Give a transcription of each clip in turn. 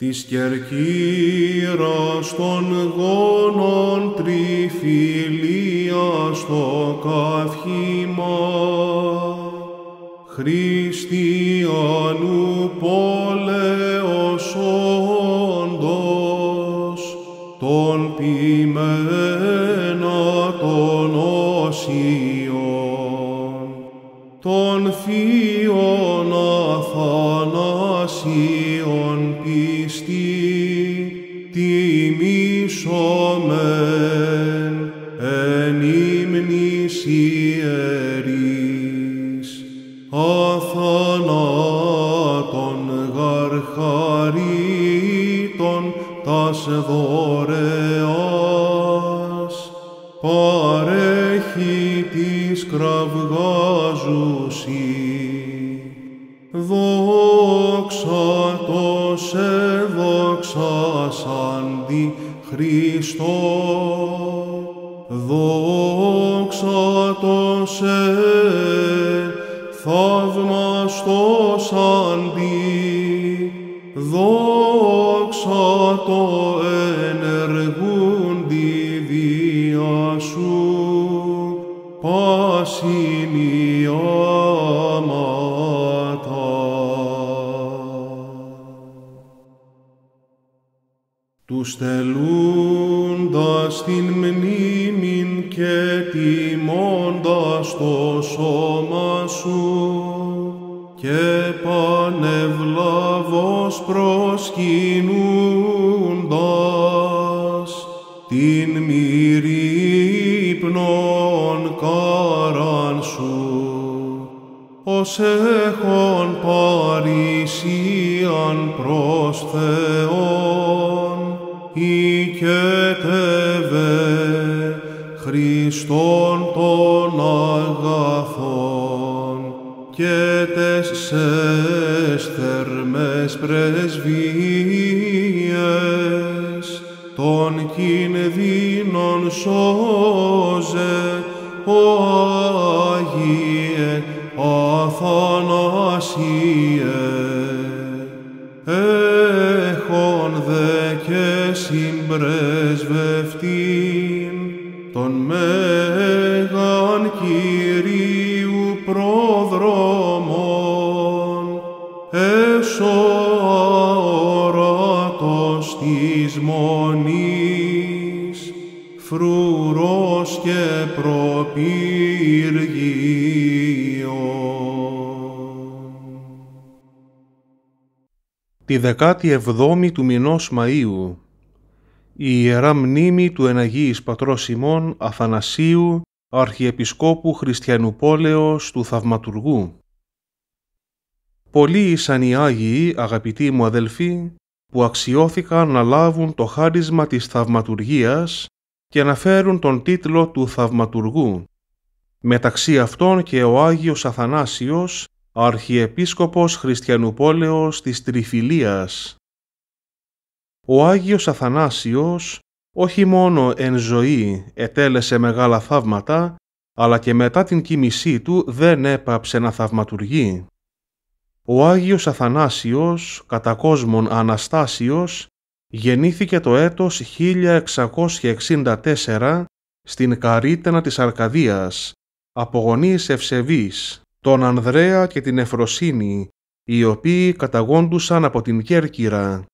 Της κερκύρας των γόνων τριφυλίας στο καυχήμα, Χριστιανού πόλεος όντος, τον ποιμένα των όσιων, τον θείον Αθανασίων, Δόξα το σε δόξα σαν Χριστό. Δόξα πως ηλιώματα. Του στελούντας την μνήμη και τιμώντας το σώμα σου και πανευλάβος προσκυνούντας την μυρή δείπνων καράν σου, ως έχων παρησίαν προς Θεόν, οικέτευε Χριστόν των αγαθών και τες σες θερμές πρεσβείες τον κινδύνων σώζε ο φρουρός και προπύργιο. Τη 17η του μηνός Μαΐου, η Ιερά Μνήμη του Εναγίης Πατρός ημών Αθανασίου, Αρχιεπισκόπου Χριστιανοπόλεως του εναγιης πατρος σιμων αθανασιου Πολλοί ήσαν οι Άγιοι, αγαπητοί μου αδελφοί, που αξιώθηκαν να λάβουν το χάρισμα της θαυματουργίας και αναφέρουν τον τίτλο του Θαυματουργού. Μεταξύ αυτών και ο Άγιος Αθανάσιος, Αρχιεπίσκοπος Χριστιανουπόλεως της Τριφυλίας. Ο Άγιος Αθανάσιος όχι μόνο εν ζωή ετέλεσε μεγάλα θαύματα, αλλά και μετά την κοίμησή του δεν έπαψε να θαυματουργεί. Ο Άγιος Αθανάσιος, κατά κόσμον Αναστάσιος, γεννήθηκε το έτος 1664 στην Καρίτενα της Αρκαδίας, από γονείς ευσεβείς, τον Ανδρέα και την Εφροσύνη, οι οποίοι καταγόντουσαν από την Κέρκυρα.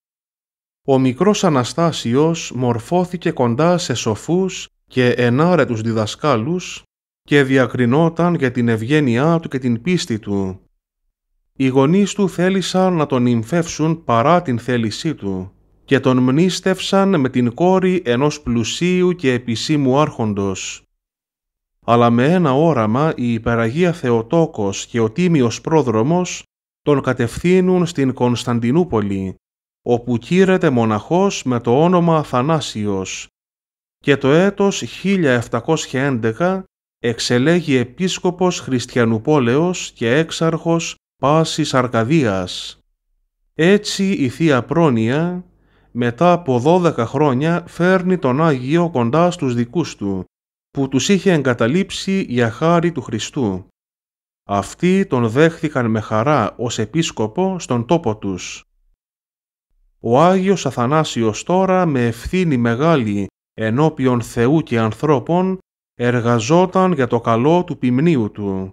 Ο μικρός Αναστάσιος μορφώθηκε κοντά σε σοφούς και ενάρετους διδασκάλους και διακρινόταν για την ευγένειά του και την πίστη του. Οι γονείς του θέλησαν να τον υμφεύσουν παρά την θέλησή του και τον μνήστευσαν με την κόρη ενός πλουσίου και επισήμου άρχοντος. Αλλά με ένα όραμα η υπεραγία Θεοτόκος και ο Τίμιος Πρόδρομος τον κατευθύνουν στην Κωνσταντινούπολη, όπου κήρεται μοναχός με το όνομα Αθανάσιος και το έτος 1711 εξελέγει επίσκοπος Χριστιανουπόλεως και έξαρχος Πάσης Αρκαδίας. Έτσι η Θεία Πρόνοια μετά από δώδεκα χρόνια φέρνει τον Άγιο κοντά στους δικούς του, που τους είχε εγκαταλείψει για χάρη του Χριστού. Αυτοί τον δέχθηκαν με χαρά ως επίσκοπο στον τόπο τους. Ο Άγιος Αθανάσιος τώρα με ευθύνη μεγάλη ενώπιον Θεού και ανθρώπων εργαζόταν για το καλό του ποιμνίου του.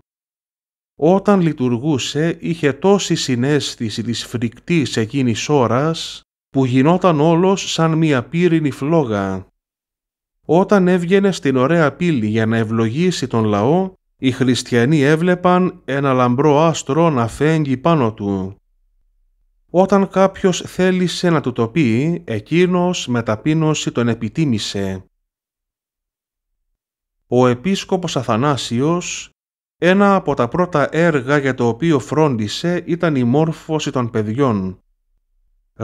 Όταν λειτουργούσε είχε τόση συνέστηση της φρικτής εκείνης ώρας που γινόταν όλος σαν μία πύρινη φλόγα. Όταν έβγαινε στην ωραία πύλη για να ευλογήσει τον λαό, οι χριστιανοί έβλεπαν ένα λαμπρό άστρο να φέγγει πάνω του. Όταν κάποιος θέλησε να του το πει, εκείνος με ταπείνωση τον επιτίμησε. Ο επίσκοπος Αθανάσιος, ένα από τα πρώτα έργα για το οποίο φρόντισε ήταν η μόρφωση των παιδιών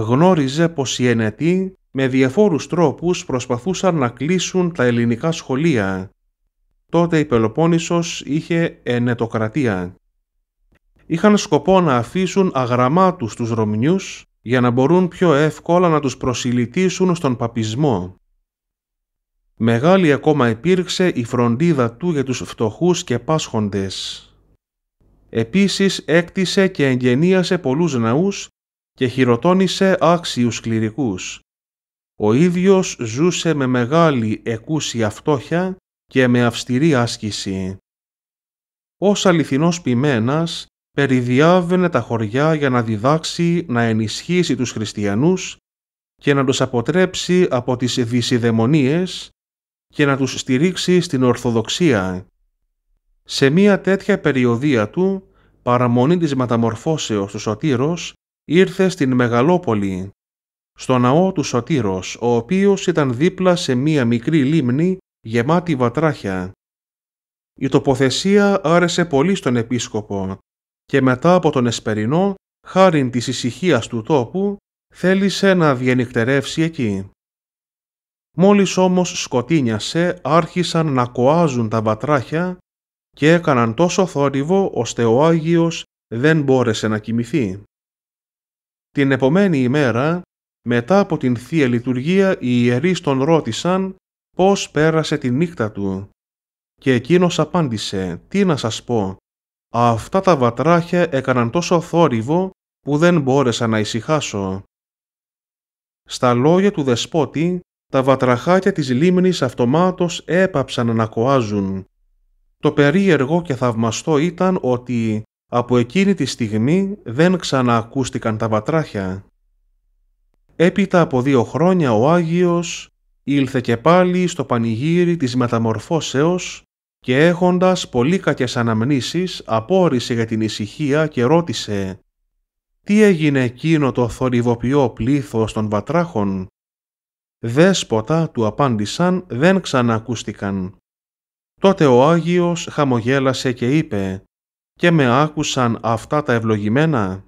γνώριζε πως οι ενετοί με διαφόρους τρόπους προσπαθούσαν να κλείσουν τα ελληνικά σχολεία. Τότε η Πελοπόννησος είχε ενετοκρατία. Είχαν σκοπό να αφήσουν αγραμμάτους τους Ρωμνιούς για να μπορούν πιο εύκολα να τους προσιλητήσουν στον παπισμό. Μεγάλη ακόμα υπήρξε η φροντίδα του για τους φτωχούς και πάσχοντες. Επίσης έκτισε και εγγενίασε πολλούς ναούς και χειροτώνησε άξιους κληρικούς. Ο ίδιος ζούσε με μεγάλη εκούσια φτώχεια και με αυστηρή άσκηση. Ως αληθινός ποιμένας, περιδιάβαινε τα χωριά για να διδάξει να ενισχύσει τους χριστιανούς και να τους αποτρέψει από τις δυσιδαιμονίες και να τους στηρίξει στην Ορθοδοξία. Σε μία τέτοια περιοδία του, παραμονή της μεταμορφώσεως του Σωτήρος ήρθε στην Μεγαλόπολη, στο ναό του Σωτήρος, ο οποίος ήταν δίπλα σε μία μικρή λίμνη γεμάτη βατράχια. Η τοποθεσία άρεσε πολύ στον επίσκοπο και μετά από τον Εσπερινό, χάριν της ησυχίας του τόπου, θέλησε να διενυκτερεύσει εκεί. Μόλις όμως σκοτίνιασε, άρχισαν να κοάζουν τα βατράχια και έκαναν τόσο θόρυβο ώστε ο Άγιος δεν μπόρεσε να κοιμηθεί. Την επομένη ημέρα, μετά από την Θεία Λειτουργία, οι ιερείς τον ρώτησαν πώς πέρασε τη νύχτα του. Και εκείνος απάντησε «Τι να σας πω, αυτά τα βατράχια έκαναν τόσο θόρυβο που δεν μπόρεσα να ησυχάσω». Στα λόγια του δεσπότη, τα βατραχάκια της λίμνης αυτομάτως έπαψαν να κοάζουν. Το περίεργο και θαυμαστό ήταν ότι από εκείνη τη στιγμή δεν ξαναακούστηκαν τα βατράχια. Έπειτα από δύο χρόνια ο Άγιος ήλθε και πάλι στο πανηγύρι της μεταμορφώσεως και έχοντας πολύ κακές αναμνήσεις απόρρισε για την ησυχία και ρώτησε «Τι έγινε εκείνο το θορυβοποιό πλήθος των βατράχων» Δέσποτα του απάντησαν δεν ξαναακούστηκαν. Τότε ο Άγιος χαμογέλασε και είπε και με άκουσαν αυτά τα ευλογημένα»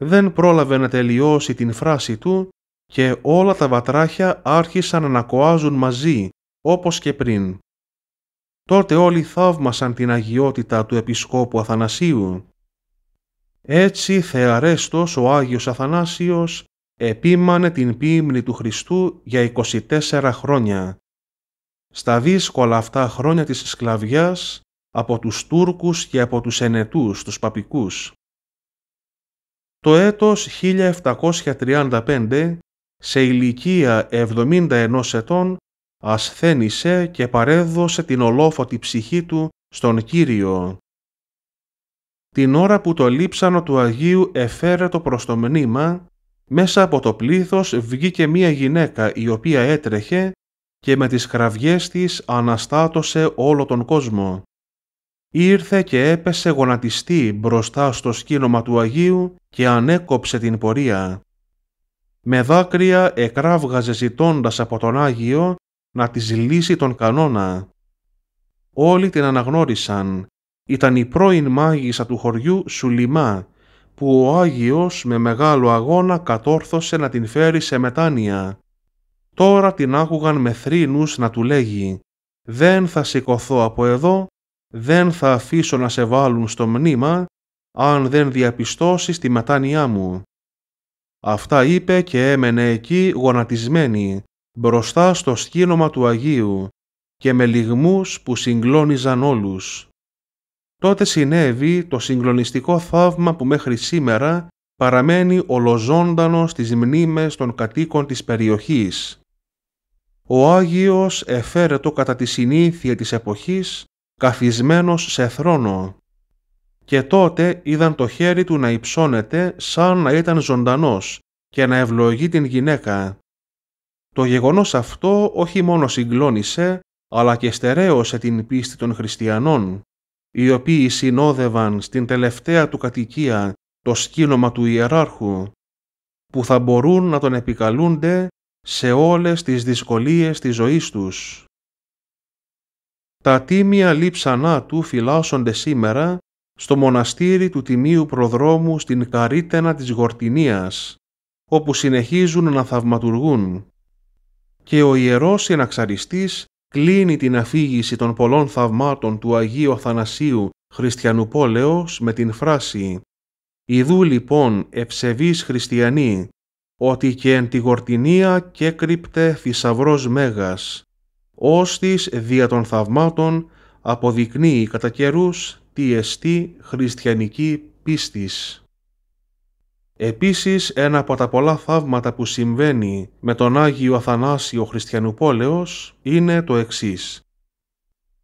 δεν πρόλαβε να τελειώσει την φράση του και όλα τα βατράχια άρχισαν να κοάζουν μαζί, όπως και πριν. Τότε όλοι θαύμασαν την αγιότητα του Επισκόπου Αθανασίου. Έτσι θεαρέστος ο Άγιος Αθανάσιος επίμανε την ποίμνη του Χριστού για 24 χρόνια. Στα δύσκολα αυτά χρόνια της σκλαβιάς από τους Τούρκους και από τους Ενετούς, τους Παπικούς. Το έτος 1735, σε ηλικία 71 ετών, ασθένησε και παρέδωσε την ολόφωτη ψυχή του στον Κύριο. Την ώρα που το λείψανο του Αγίου εφέρετο προς το μνήμα, μέσα από το πλήθος βγήκε μία γυναίκα η οποία έτρεχε και με τις κραυγές της αναστάτωσε όλο τον κόσμο ήρθε και έπεσε γονατιστή μπροστά στο σκήνομα του Αγίου και ανέκοψε την πορεία. Με δάκρυα εκράβγαζε ζητώντας από τον Άγιο να της λύσει τον κανόνα. Όλοι την αναγνώρισαν. Ήταν η πρώην μάγισσα του χωριού Σουλιμά, που ο Άγιος με μεγάλο αγώνα κατόρθωσε να την φέρει σε μετάνοια. Τώρα την άκουγαν με θρήνους να του λέγει «Δεν θα σηκωθώ από εδώ δεν θα αφήσω να σε βάλουν στο μνήμα αν δεν διαπιστώσεις τη μετάνοιά μου. Αυτά είπε και έμενε εκεί γονατισμένη, μπροστά στο σκήνομα του Αγίου και με λιγμούς που συγκλώνιζαν όλους. Τότε συνέβη το συγκλονιστικό θαύμα που μέχρι σήμερα παραμένει ολοζώντανος στις μνήμες των κατοίκων της περιοχής. Ο Άγιος εφαίρετο κατά τη συνήθεια της εποχής καθισμένος σε θρόνο. Και τότε είδαν το χέρι του να υψώνεται σαν να ήταν ζωντανός και να ευλογεί την γυναίκα. Το γεγονός αυτό όχι μόνο συγκλώνησε, αλλά και στερέωσε την πίστη των χριστιανών, οι οποίοι συνόδευαν στην τελευταία του κατοικία το σκήνομα του ιεράρχου, που θα μπορούν να τον επικαλούνται σε όλες τις δυσκολίες της ζωής τους τα τίμια λείψανά του φυλάσσονται σήμερα στο μοναστήρι του Τιμίου Προδρόμου στην Καρίτενα της Γορτινίας, όπου συνεχίζουν να θαυματουργούν. Και ο Ιερός Συναξαριστής κλείνει την αφήγηση των πολλών θαυμάτων του Αγίου Αθανασίου Πόλεως με την φράση «Ιδού λοιπόν ευσεβείς χριστιανοί, ότι και εν τη γορτινία και κρύπτε θησαυρός μέγας, Όστις δια των θαυμάτων αποδεικνύει κατά καιρούς τι εστί χριστιανική πίστης. Επίσης, ένα από τα πολλά θαύματα που συμβαίνει με τον Άγιο Αθανάσιο Χριστιανουπόλεος είναι το εξής.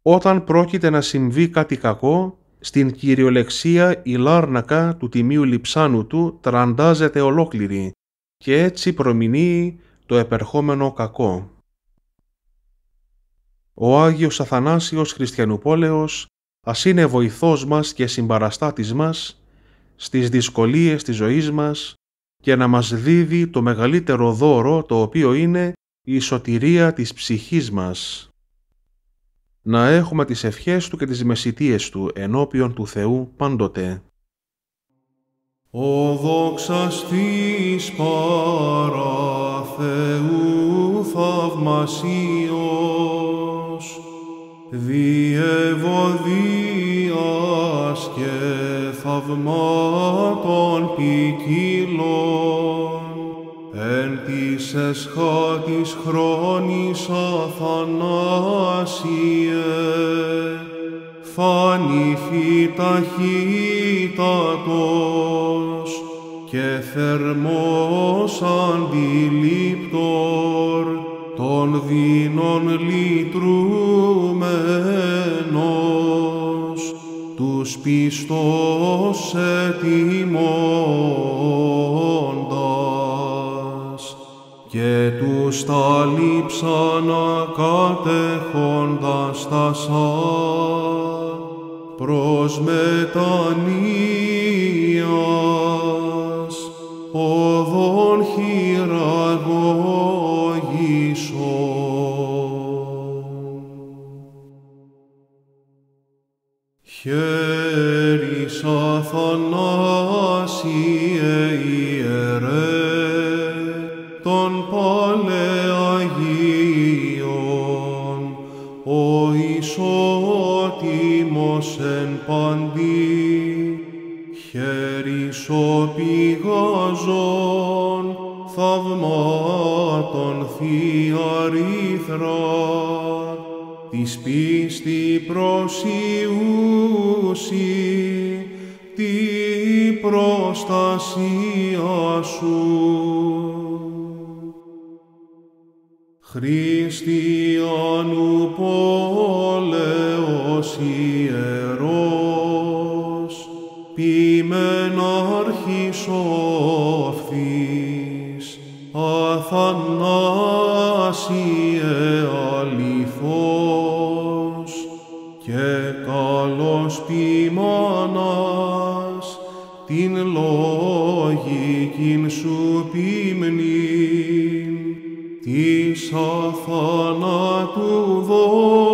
Όταν πρόκειται να συμβεί κάτι κακό, στην κυριολεξία η λάρνακα του τιμίου λιψάνου του τραντάζεται ολόκληρη και έτσι προμηνύει το επερχόμενο κακό ο Άγιος Αθανάσιος Χριστιανουπόλεος ας είναι βοηθός μας και συμπαραστάτης μας στις δυσκολίες της ζωής μας και να μας δίδει το μεγαλύτερο δώρο το οποίο είναι η σωτηρία της ψυχής μας. Να έχουμε τις ευχές Του και τις μεσητείες Του ενώπιον του Θεού πάντοτε. Ο δόξας της Παραθεού Θεού διευωδίας και θαυμάτων ποικίλων, εν της εσχάτης χρόνης αθανάσιε, φανηθή ταχύτατος και θερμός αντιλήπτορ των δίνων λυτρούμενος, τους πιστός ετοιμώντας, και τους τα λείψανα κατεχόντας τα σαν προς μετανοίας. τον Ιερέ, των Παλαιαγίων, ο ισότιμος εν παντή, χέρις ο πηγάζων, θαυμάτων θεία της πίστη προσιούση, τη προστασία σου. Χριστιανού πόλεος ιερός, ποιημεν αρχισόφθης, αθανάσιε αληθός, και καλός ποιμανάς, την λόγικην σου ποιμνήν, της αθανάτου δόξης,